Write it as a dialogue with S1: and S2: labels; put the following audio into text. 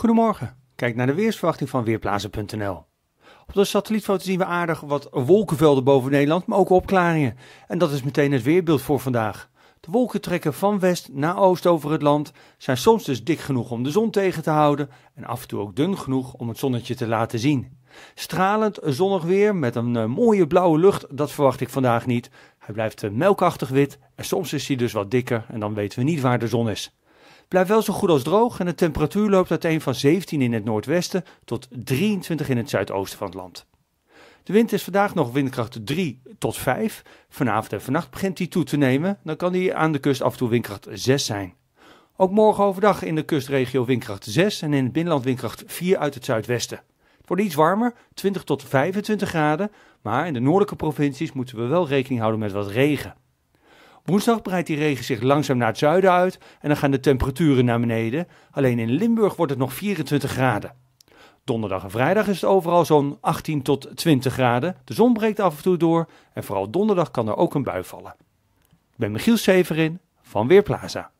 S1: Goedemorgen, kijk naar de weersverwachting van Weerplaatsen.nl. Op de satellietfoto zien we aardig wat wolkenvelden boven Nederland, maar ook opklaringen. En dat is meteen het weerbeeld voor vandaag. De wolken trekken van west naar oost over het land, zijn soms dus dik genoeg om de zon tegen te houden en af en toe ook dun genoeg om het zonnetje te laten zien. Stralend zonnig weer met een eh, mooie blauwe lucht, dat verwacht ik vandaag niet. Hij blijft eh, melkachtig wit en soms is hij dus wat dikker en dan weten we niet waar de zon is. Blijf wel zo goed als droog en de temperatuur loopt uiteen van 17 in het noordwesten tot 23 in het zuidoosten van het land. De wind is vandaag nog windkracht 3 tot 5. Vanavond en vannacht begint die toe te nemen. Dan kan die aan de kust af en toe windkracht 6 zijn. Ook morgen overdag in de kustregio windkracht 6 en in het binnenland windkracht 4 uit het zuidwesten. Het wordt iets warmer, 20 tot 25 graden. Maar in de noordelijke provincies moeten we wel rekening houden met wat regen. Woensdag breidt die regen zich langzaam naar het zuiden uit en dan gaan de temperaturen naar beneden. Alleen in Limburg wordt het nog 24 graden. Donderdag en vrijdag is het overal zo'n 18 tot 20 graden. De zon breekt af en toe door en vooral donderdag kan er ook een bui vallen. Ik ben Michiel Severin van Weerplaza.